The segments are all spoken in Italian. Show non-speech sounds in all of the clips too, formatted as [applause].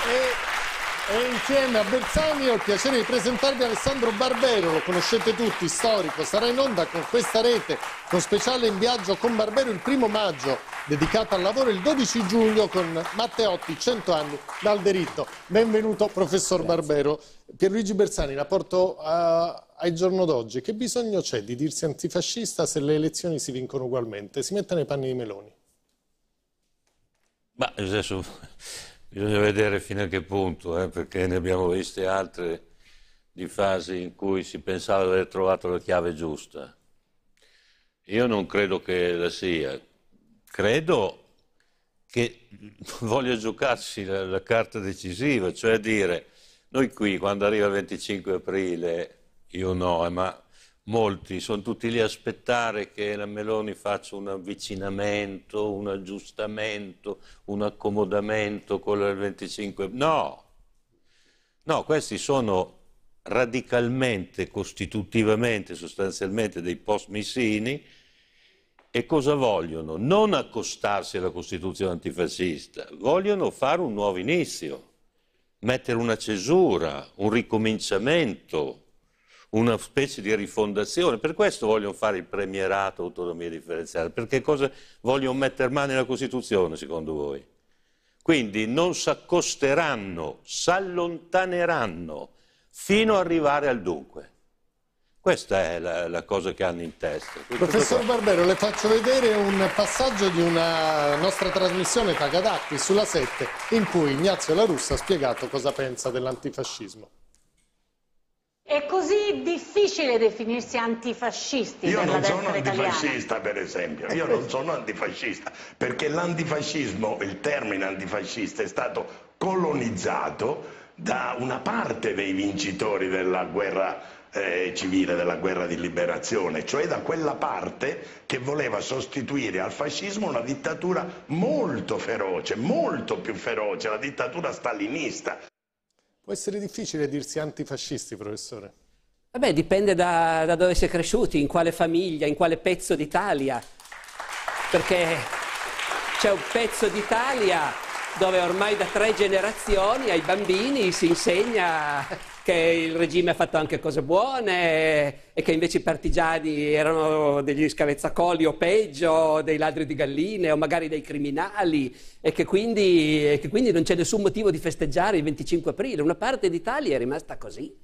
E, e insieme a Bersani ho il piacere di presentarvi Alessandro Barbero, lo conoscete tutti, storico, sarà in onda con questa rete, con speciale in viaggio con Barbero il primo maggio, dedicata al lavoro, il 12 giugno con Matteotti, 100 anni dal diritto. Benvenuto professor Grazie. Barbero. Pierluigi Bersani, rapporto porto a, al giorno d'oggi. Che bisogno c'è di dirsi antifascista se le elezioni si vincono ugualmente? Si mette nei panni di Meloni. Ma adesso eh, Bisogna vedere fino a che punto, eh, perché ne abbiamo viste altre di fasi in cui si pensava di aver trovato la chiave giusta. Io non credo che la sia, credo che [laughs] voglia giocarsi la, la carta decisiva, cioè dire, noi qui quando arriva il 25 aprile, io no, eh, ma molti, sono tutti lì a aspettare che la Meloni faccia un avvicinamento, un aggiustamento, un accomodamento con il 25. No, no, questi sono radicalmente, costitutivamente, sostanzialmente dei post-missini e cosa vogliono? Non accostarsi alla Costituzione antifascista, vogliono fare un nuovo inizio, mettere una cesura, un ricominciamento, una specie di rifondazione, per questo vogliono fare il premierato autonomia differenziata, perché cosa vogliono mettere mano nella Costituzione secondo voi? Quindi non s'accosteranno, s'allontaneranno fino ad arrivare al dunque. Questa è la, la, cosa che hanno in testa. Tutto Professor Barbero, le faccio vedere un passaggio di una nostra trasmissione Tagadacchi sulla 7 in cui Ignazio La Russa ha spiegato cosa pensa dell'antifascismo. È così difficile definirsi antifascisti Io non sono antifascista, italiana. per esempio, io non sono antifascista, perché l'antifascismo, il termine antifascista, è stato colonizzato da una parte dei vincitori della guerra eh, civile della guerra di liberazione, cioè da quella parte che voleva sostituire al fascismo una dittatura molto feroce, molto più feroce, la dittatura stalinista. Può essere difficile dirsi antifascisti, professore? Vabbè, dipende da, da dove si è cresciuti, in quale famiglia, in quale pezzo d'Italia. Perché c'è un pezzo d'Italia dove ormai da tre generazioni ai bambini si insegna che il regime ha fatto anche cose buone e che invece i partigiani erano degli scavezzacolli o peggio, dei ladri di galline o magari dei criminali e che quindi, e che quindi non c'è nessun motivo di festeggiare il 25 aprile. Una parte d'Italia è rimasta così.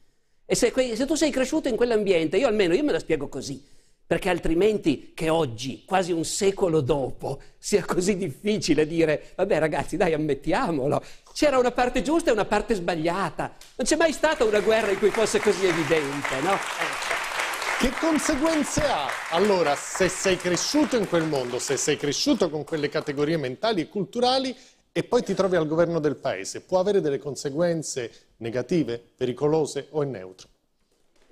E se, se tu sei cresciuto in quell'ambiente, io almeno io me la spiego così perché altrimenti che oggi, quasi un secolo dopo, sia così difficile dire, vabbè ragazzi dai ammettiamolo, c'era una parte giusta e una parte sbagliata, non c'è mai stata una guerra in cui fosse così evidente, no? Che conseguenze ha? Allora, se sei cresciuto in quel mondo, se sei cresciuto con quelle categorie mentali e culturali e poi ti trovi al governo del paese, può avere delle conseguenze negative, pericolose o in neutro?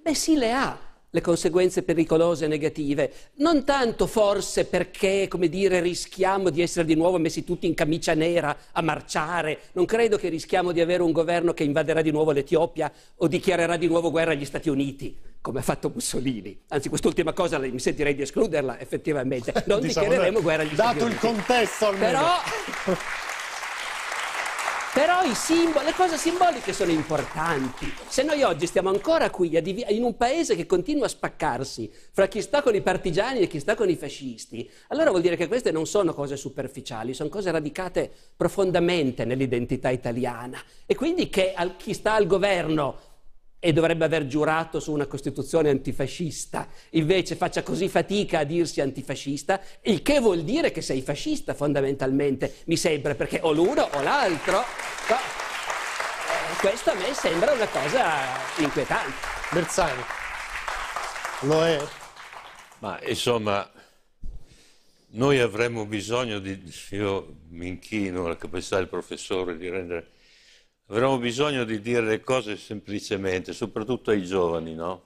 Beh sì, le ha le conseguenze pericolose e negative, non tanto forse perché, come dire, rischiamo di essere di nuovo messi tutti in camicia nera a marciare, non credo che rischiamo di avere un governo che invaderà di nuovo l'Etiopia o dichiarerà di nuovo guerra agli Stati Uniti, come ha fatto Mussolini. Anzi, quest'ultima cosa mi sentirei di escluderla effettivamente. Non diciamo dichiareremo guerra agli Stati Uniti. Dato il contesto almeno. Però però i simboli, le cose simboliche sono importanti, se noi oggi stiamo ancora qui in un paese che continua a spaccarsi fra chi sta con i partigiani e chi sta con i fascisti, allora vuol dire che queste non sono cose superficiali, sono cose radicate profondamente nell'identità italiana e quindi che chi sta al governo e dovrebbe aver giurato su una Costituzione antifascista, invece faccia così fatica a dirsi antifascista, il che vuol dire che sei fascista fondamentalmente, mi sembra, perché o l'uno o l'altro. No. Questa a me sembra una cosa inquietante. Bersani, lo è? Ma insomma, noi avremmo bisogno di, io mi inchino alla capacità del professore di rendere Avremo bisogno di dire le cose semplicemente, soprattutto ai giovani, no?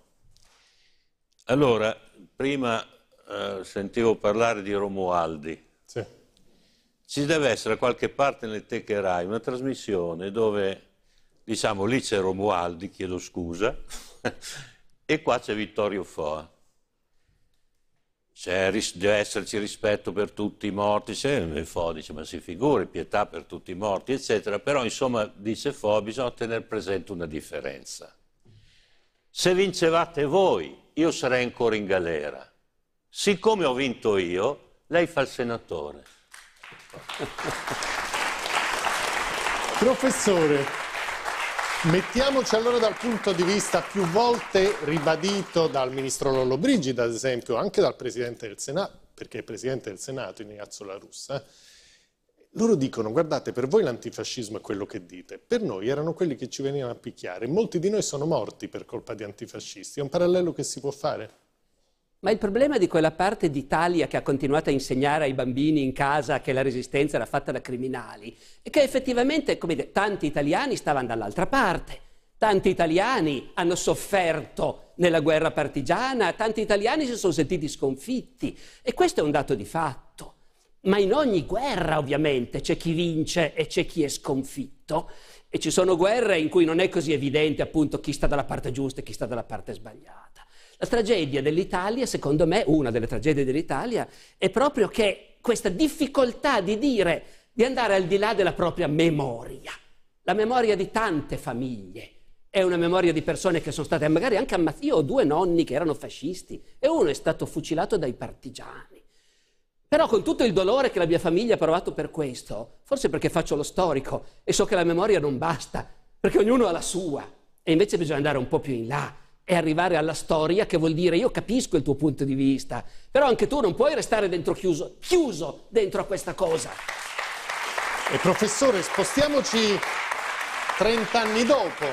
Allora, prima eh, sentivo parlare di Romualdi. Sì. Ci deve essere da qualche parte nel Techerai una trasmissione dove, diciamo, lì c'è Romualdi, chiedo scusa, [laughs] e qua c'è Vittorio Foa deve esserci rispetto per tutti i morti, se, Fo dice ma si figuri, pietà per tutti i morti, eccetera, però insomma, dice Fo, bisogna tenere presente una differenza. Se vincevate voi, io sarei ancora in galera. Siccome ho vinto io, lei fa il senatore. Professore, Mettiamoci allora dal punto di vista più volte ribadito dal ministro Lollobrigida, ad esempio, anche dal presidente del Senato, perché è presidente del Senato, Ignazio La Russa. Loro dicono, guardate, per voi l'antifascismo è quello che dite, per noi erano quelli che ci venivano a picchiare, molti di noi sono morti per colpa di antifascisti, è un parallelo che si può fare? Ma il problema di quella parte d'Italia che ha continuato a insegnare ai bambini in casa che la resistenza era fatta da criminali è che effettivamente, come dire, tanti italiani stavano dall'altra parte, tanti italiani hanno sofferto nella guerra partigiana, tanti italiani si sono sentiti sconfitti e questo è un dato di fatto. Ma in ogni guerra ovviamente c'è chi vince e c'è chi è sconfitto e ci sono guerre in cui non è così evidente appunto chi sta dalla parte giusta e chi sta dalla parte sbagliata. La tragedia dell'Italia, secondo me, una delle tragedie dell'Italia, è proprio che questa difficoltà di dire, di andare al di là della propria memoria, la memoria di tante famiglie. È una memoria di persone che sono state magari anche ammazzate. Io ho due nonni che erano fascisti e uno è stato fucilato dai partigiani. Però con tutto il dolore che la mia famiglia ha provato per questo, forse perché faccio lo storico e so che la memoria non basta, perché ognuno ha la sua, e invece bisogna andare un po' più in là è arrivare alla storia che vuol dire io capisco il tuo punto di vista, però anche tu non puoi restare dentro chiuso, chiuso dentro a questa cosa. E professore, spostiamoci 30 anni dopo,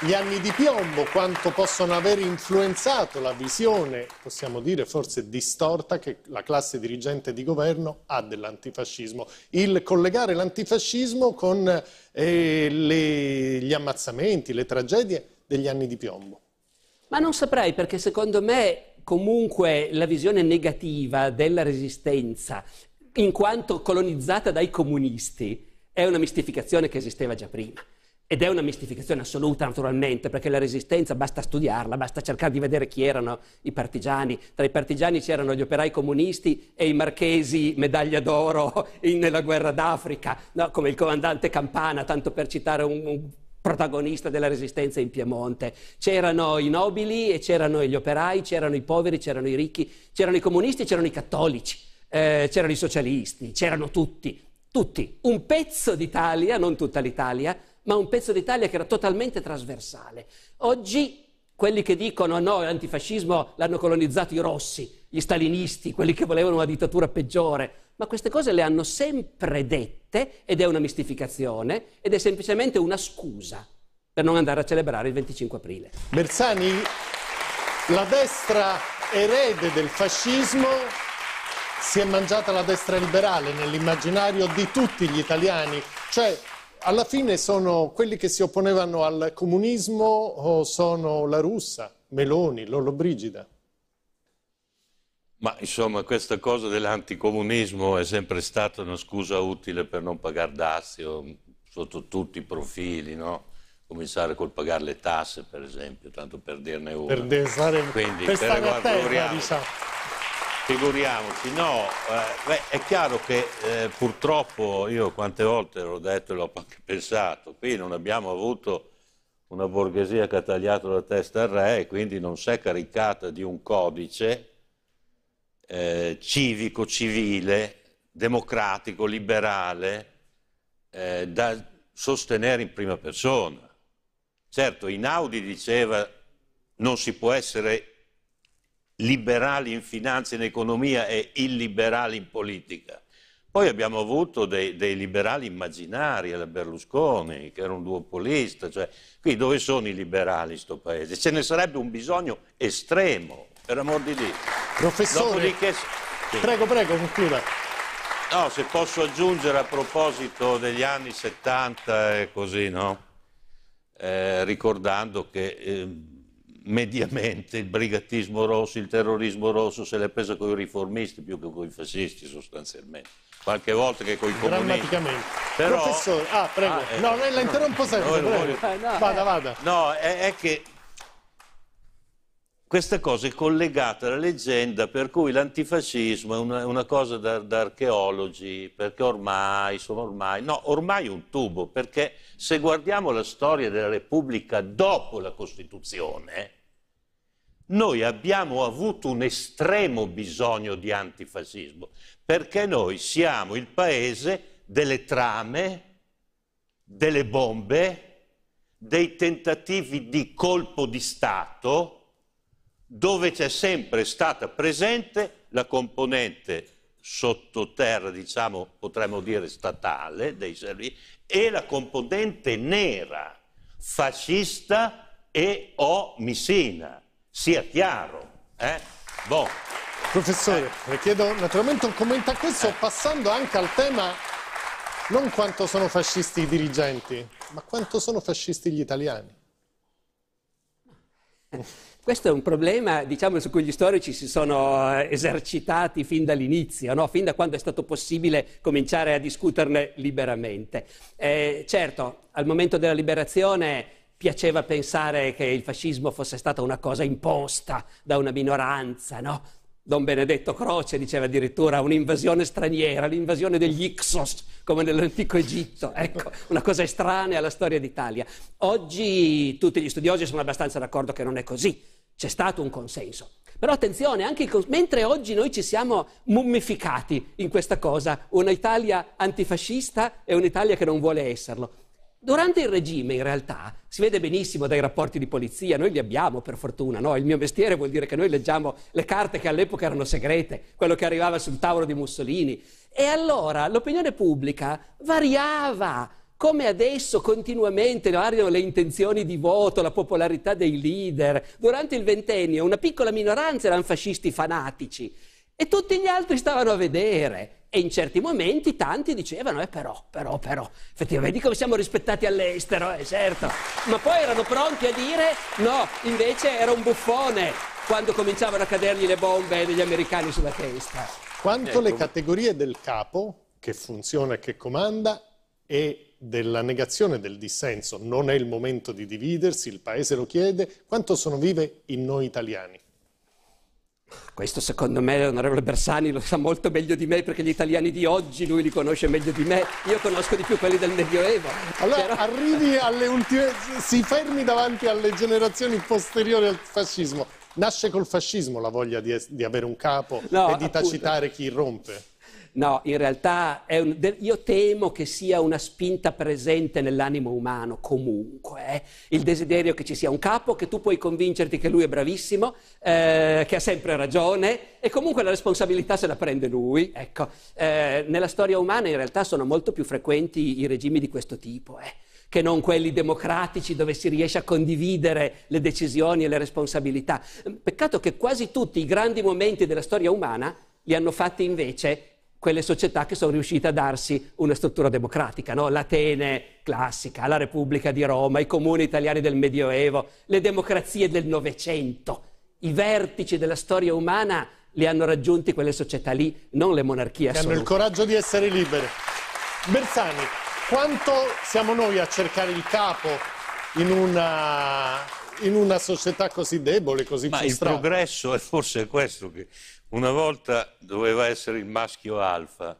gli anni di piombo, quanto possono aver influenzato la visione, possiamo dire forse distorta, che la classe dirigente di governo ha dell'antifascismo. Il collegare l'antifascismo con eh, le, gli ammazzamenti, le tragedie degli anni di piombo. Ma non saprei perché secondo me comunque la visione negativa della resistenza, in quanto colonizzata dai comunisti, è una mistificazione che esisteva già prima. Ed è una mistificazione assoluta naturalmente, perché la resistenza basta studiarla, basta cercare di vedere chi erano i partigiani. Tra i partigiani c'erano gli operai comunisti e i marchesi medaglia d'oro in, nella guerra d'Africa, no? come il comandante Campana, tanto per citare un, un protagonista della resistenza in Piemonte. C'erano i nobili e c'erano gli operai, c'erano i poveri, c'erano i ricchi, c'erano i comunisti, c'erano i cattolici, eh, c'erano i socialisti, c'erano tutti, tutti. Un pezzo d'Italia, non tutta l'Italia, ma un pezzo d'Italia che era totalmente trasversale. Oggi quelli che dicono no, l'antifascismo l'hanno colonizzato i rossi, gli stalinisti, quelli che volevano una dittatura peggiore, ma queste cose le hanno sempre dette ed è una mistificazione ed è semplicemente una scusa per non andare a celebrare il 25 aprile. Bersani, la destra erede del fascismo si è mangiata la destra liberale nell'immaginario di tutti gli italiani, cioè alla fine sono quelli che si opponevano al comunismo o sono la russa, Meloni, Lollobrigida. Ma insomma questa cosa dell'anticomunismo è sempre stata una scusa utile per non pagare dazio sotto tutti i profili, no? cominciare col pagare le tasse, per esempio, tanto per dirne una. Per desare... Quindi, per stare guarda, terra, figuriamoci. Diciamo. figuriamoci. no, eh, beh, è chiaro che eh, purtroppo io quante volte l'ho detto e l'ho anche pensato, qui non abbiamo avuto una borghesia che ha tagliato la testa al re e quindi non si è caricata di un codice eh, civico, civile, democratico, liberale, eh, da sostenere in prima persona. Certo, Inaudi diceva non si può essere liberali in finanza e in economia e illiberali in politica. Poi abbiamo avuto dei, dei liberali immaginari alla Berlusconi, che era un duopolista. Cioè, qui dove sono i liberali in questo paese? Ce ne sarebbe un bisogno estremo, per amor di Dio. Professore, Dopodiché... sì. prego, prego, concluda. No, se posso aggiungere a proposito degli anni 70 e così, no? Eh, ricordando che eh, mediamente il brigatismo rosso, il terrorismo rosso se l'è preso con i riformisti più che con i fascisti sostanzialmente. Qualche volta che con i comunisti. Però... Professore, ah, prego. Ah, eh, no, la interrompo sempre. No, voglio... Vada, vada. No, è, è che questa cosa è collegata alla leggenda per cui l'antifascismo è una, una cosa da, da, archeologi, perché ormai, sono ormai, no, ormai un tubo, perché se guardiamo la storia della Repubblica dopo la Costituzione, noi abbiamo avuto un estremo bisogno di antifascismo, perché noi siamo il paese delle trame, delle bombe, dei tentativi di colpo di Stato, dove c'è sempre stata presente la componente sottoterra, diciamo, potremmo dire statale dei servizi, e la componente nera, fascista e o missina. Sia chiaro. Eh? Bon. Professore, eh. le chiedo naturalmente un commento a questo, eh. passando anche al tema non quanto sono fascisti i dirigenti, ma quanto sono fascisti gli italiani. [laughs] Questo è un problema diciamo, su cui gli storici si sono eh, esercitati fin dall'inizio, no? fin da quando è stato possibile cominciare a discuterne liberamente. Eh, certo, al momento della liberazione piaceva pensare che il fascismo fosse stata una cosa imposta da una minoranza, no? Don Benedetto Croce diceva addirittura un'invasione straniera, l'invasione degli Ixos, come nell'antico Egitto. Ecco, una cosa estranea alla storia d'Italia. Oggi tutti gli studiosi sono abbastanza d'accordo che non è così. C'è stato un consenso. Però attenzione, cons- mentre oggi noi ci siamo mummificati in questa cosa, un'Italia antifascista e un'Italia che non vuole esserlo, Durante il regime, in realtà, si vede benissimo dai rapporti di polizia, noi li abbiamo per fortuna, no? il mio mestiere vuol dire che noi leggiamo le carte che all'epoca erano segrete, quello che arrivava sul tavolo di Mussolini. E allora l'opinione pubblica variava, come adesso continuamente variano le intenzioni di voto, la popolarità dei leader. Durante il ventennio una piccola minoranza erano fascisti fanatici e tutti gli altri stavano a vedere. E in certi momenti tanti dicevano, eh però, però, però, effettivamente come siamo rispettati all'estero, eh certo. Ma poi erano pronti a dire, no, invece era un buffone quando cominciavano a cadergli le bombe degli americani sulla testa. Quanto ecco. le categorie del capo, che funziona e che comanda, e della negazione del dissenso, non è il momento di dividersi, il Paese lo chiede, quanto sono vive in noi italiani? Questo secondo me l'onorevole Bersani lo sa molto meglio di me perché gli italiani di oggi lui li conosce meglio di me, io conosco di più quelli del Medioevo. Allora però... arrivi alle ultime, si fermi davanti alle generazioni posteriori al fascismo. Nasce col fascismo la voglia di, di avere un capo no, e di tacitare chi irrompe. No, in realtà un, io temo che sia una spinta presente nell'animo umano comunque, eh? il desiderio che ci sia un capo, che tu puoi convincerti che lui è bravissimo, eh, che ha sempre ragione e comunque la responsabilità se la prende lui. Ecco, eh, nella storia umana in realtà sono molto più frequenti i regimi di questo tipo eh, che non quelli democratici dove si riesce a condividere le decisioni e le responsabilità. Peccato che quasi tutti i grandi momenti della storia umana li hanno fatti invece quelle società che sono riuscite a darsi una struttura democratica, no? l'Atene classica, la Repubblica di Roma, i comuni italiani del Medioevo, le democrazie del Novecento. I vertici della storia umana li hanno raggiunti quelle società lì, non le monarchie assolute. Che hanno il coraggio di essere libere. Bersani, quanto siamo noi a cercare il capo in una in una società così debole, così Ma frustrata. il progresso è forse questo, che una volta doveva essere il maschio alfa,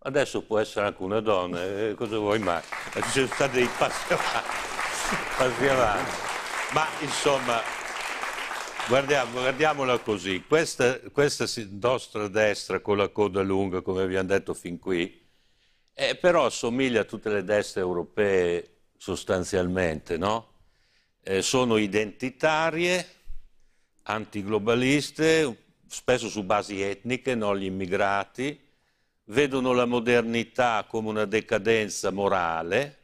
adesso può essere anche una donna, eh, cosa vuoi mai? Ci sono stati dei passi avanti, [laughs] passi avanti. Ma insomma, guardiamo, guardiamola così, questa, questa nostra destra con la coda lunga, come abbiamo detto fin qui, eh, però assomiglia a tutte le destre europee sostanzialmente, no? eh, sono identitarie, antiglobaliste, spesso su basi etniche, non gli immigrati, vedono la modernità come una decadenza morale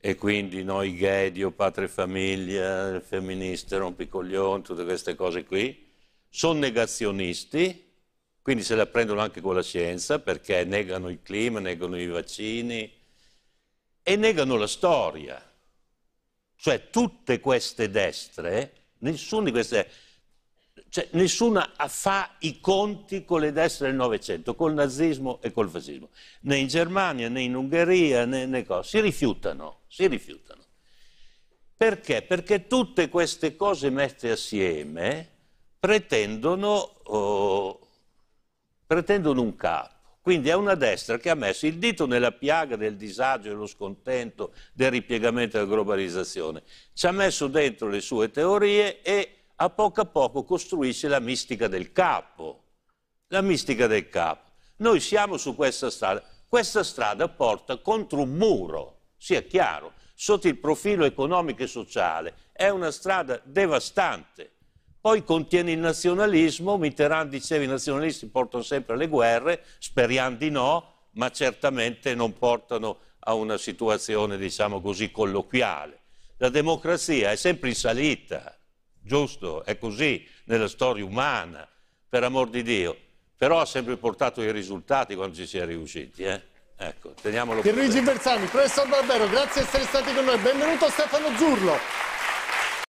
e quindi noi gay, Dio, padre e famiglia, femministe, rompicoglioni, tutte queste cose qui, sono negazionisti, quindi se la prendono anche con la scienza perché negano il clima, negano i vaccini e negano la storia. Cioè tutte queste destre, nessuna di queste, cioè, nessuna fa i conti con le destre del Novecento, col nazismo e col fascismo. Né in Germania, né in Ungheria, né, né cosa. Si rifiutano, si rifiutano. Perché? Perché tutte queste cose messe assieme pretendono, oh, pretendono un capo quindi è una destra che ha messo il dito nella piaga del disagio, e dello scontento, del ripiegamento della globalizzazione. Ci ha messo dentro le sue teorie e a poco a poco costruisce la mistica del capo. La mistica del capo. Noi siamo su questa strada. Questa strada porta contro un muro, sia chiaro, sotto il profilo economico e sociale. È una strada devastante. Poi contiene il nazionalismo, Mitterrand diceva i nazionalisti portano sempre alle guerre, speriamo di no, ma certamente non portano a una situazione, diciamo così, colloquiale. La democrazia è sempre in salita, giusto? È così nella storia umana, per amor di Dio. Però ha sempre portato i risultati quando ci si è riusciti, eh? Ecco, teniamolo. Pierluigi Bersani, professor Barbero, grazie di essere stati con noi. Benvenuto Stefano Zurlo.